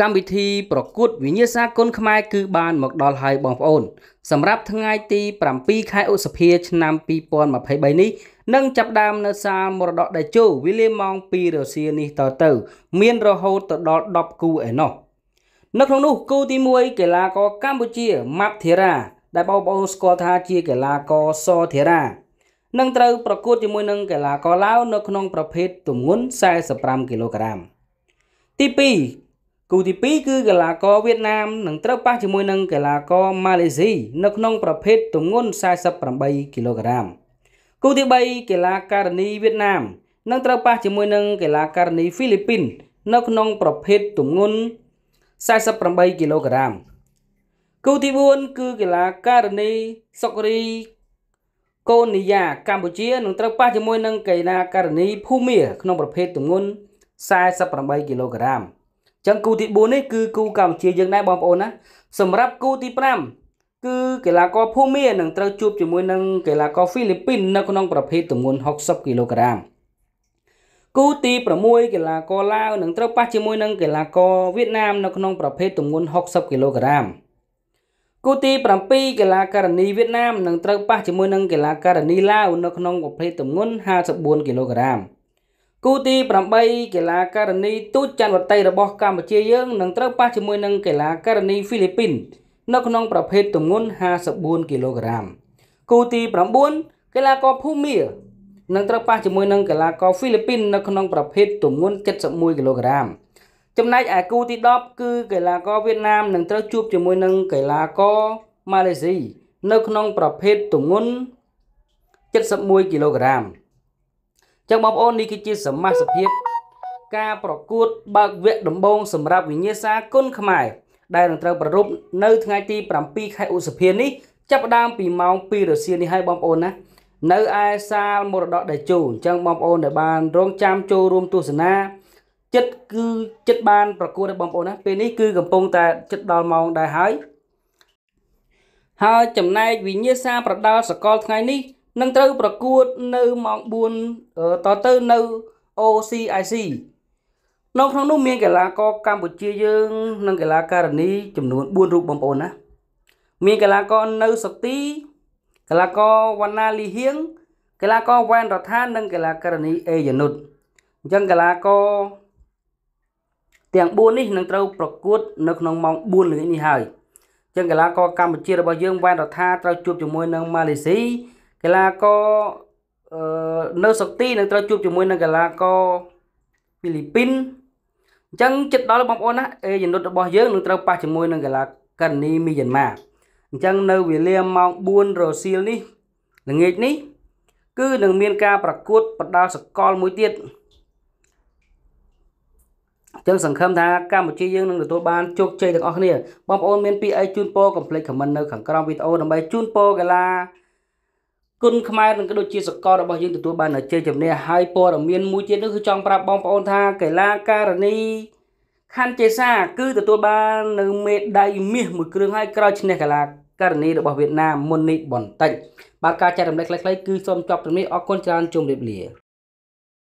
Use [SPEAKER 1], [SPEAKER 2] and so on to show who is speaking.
[SPEAKER 1] កម្មវិធីប្រកួត វិញ្ញាសាគុនខ្មែរគឺបានមកដល់ហើយបងប្អូនសម្រាប់ថ្ងៃទី7ខែឧសភាឆ្នាំ2023នេះនឹងចាប់ដើមនៅសាលមរតកតេជោវេលាម៉ោង2រសៀលនេះតទៅ មាន រហូតទៅដល់10គូឯណោះនៅក្នុងនោះគូទី1កីឡាករកម្ពុជាម៉ាប់ធីរ៉ាដែលបងប្អូនស្គាល់ថាជាកីឡាករសធីរ៉ានឹងត្រូវប្រកួតជាមួយនឹងកីឡាករឡាវនៅក្នុងប្រភេទទម្ងន់45គីឡូក្រាមទី2គូទី2គឺកីឡាករវៀតណាមនឹងត្រូវប៉ះជាមួយនឹងកីឡាករម៉ាឡេស៊ីនៅក្នុងប្រភេទទម្ងន់48គីឡូក្រាមគូទី3កីឡាករនីវៀតណាមនឹងត្រូវប៉ះជាមួយនឹងកីឡាករនីហ្វីលីពីន នៅក្នុង ប្រភេទទម្ងន់48គីឡូក្រាមគូទី4គឺកីឡាករនីសុករីកូនីយ៉ាកម្ពុជានឹងត្រូវប៉ះជាមួយនឹងកីឡាករនីភូមាក្នុង ប្រភេទទម្ងន់48គីឡូក្រាមចឹងគូទី4នេះគឺគូកម្ពុជាយើងដែរបងប្អូនណាសម្រាប់គូទី5គឺកីឡាករភូមានឹងត្រូវជួបជាមួយនឹងកីឡាករហ្វីលីពីន នៅក្នុង ប្រភេទទម្ងន់60គីឡូក្រាមគូទី6កីឡាករឡាវនឹងត្រូវប៉ះជាមួយនឹងកីឡាករវៀតណាមនៅក្នុងប្រភេទទម្ងន់60គីឡូក្រាមគូទី7កីឡាករនីវៀតណាមនឹងត្រូវប៉ះជាមួយនឹងកីឡាករនីឡាវនៅក្នុង ប្រភេទទម្ងន់54គីឡូក្រាមគូទី8កីឡាករនីទូចច័ន្ទវតីរបស់កម្ពុជាយើងនឹងត្រូវប៉ះជាមួយនឹងកីឡាករនីហ្វីលីពីន នៅក្នុងប្រភេទទម្ងន់54គីឡូក្រាមគូទី9កីឡាករភូមានឹងត្រូវប៉ះជាមួយនឹងកីឡាករហ្វីលីពីននៅក្នុងប្រភេទទម្ងន់71គីឡូក្រាមចំណែកឯគូទី10គឺកីឡាករវៀតណាមនឹងត្រូវជួបជាមួយនឹងកីឡាករម៉ាឡេស៊ីនៅក្នុងប្រភេទទម្ងន់71គីឡូក្រាមចឹងបងប្អូននេះគឺជា សមាសភាព ការប្រកួតបើកវគ្គដំបូងសម្រាប់វិញ្ញាសាគុនខ្មែរដែលនឹងត្រូវប្រារព្ធនៅថ្ងៃទី7ខែឧសភានេះចាប់ផ្ដើមពីម៉ោង2រសៀលនេះហើយបងប្អូនណា នៅឯសាលមរតកតេជោអញ្ចឹងបងប្អូនដែលបានរងចាំចូលរួមទស្សនាចិត្តគឺចិត្តបានប្រកួតរបស់បងប្អូនណា ពេលនេះគឺកំពុងតែចិត្តដល់ម៉ោងដែរហើយហើយចំណែកវិញ្ញាសាប្រដាល់សកលថ្ងៃនេះនឹងត្រូវប្រកួតនៅម៉ោង4តទៅនៅ OCIC នៅក្នុងនោះមានកីឡាករ កម្ពុជាយើងនិងកីឡាករនីចំនួន4រូបបងប្អូនណាមានកីឡាករនៅសុកទីកីឡាករវណ្ណាលីហៀងកីឡាករវ៉ែនរដ្ឋាននិង កីឡាករនីអេយ៉ានុតអញ្ចឹងកីឡាករទាំង4នេះនឹងត្រូវប្រកួតនៅក្នុងម៉ោង4ល្ងាចនេះហើយអញ្ចឹងកីឡាករកម្ពុជារបស់យើងវ៉ែនរដ្ឋាត្រូវជួបជាមួយនឹងម៉ាឡេស៊ីកីឡាករនៅសុកទីនឹងត្រូវជួបជាមួយនឹងកីឡាករហ្វីលីពីនអញ្ចឹងចិត្តដល់បងប្អូនណាអេយនុតរបស់យើងនឹងត្រូវប៉ះជាមួយនឹងកីឡាកានីមីយ៉ាន់ម៉ាអញ្ចឹងនៅវេលាម៉ោង4រសៀលនេះល្ងាចនេះ គឺនឹងមានការប្រកួត ប្រដាល់សកលមួយទៀតអញ្ចឹងសង្ឃឹមថាកម្ពុជាយើងនឹងទទួលបានជោគជ័យទាំងអស់គ្នាបងប្អូនមានពាក្យអីជូនពរកុំភ្លេចខមមិននៅខាងក្រោមវីដេអូដើម្បីជូនពរកីឡាគុណខ្មែរនិងក៏ដូចជាសកលរបស់យើងទទួលបានជ័យជំនះហើយព័ត៌មានមួយទៀតនោះគឺចង់ប្រាប់បងប្អូនថាកីឡាករនីខាន់ចេសា គឺទទួលបាននៅមេដាយមាសមួយគ្រឿងហើយក្រោយឈ្នះកីឡាករនីរបស់វៀតណាមមុននេះបន្តិចបាទការចែករំលែកខ្លីៗគឺសូមចប់ត្រឹមនេះអរគុណច្រើនជម្រាបលា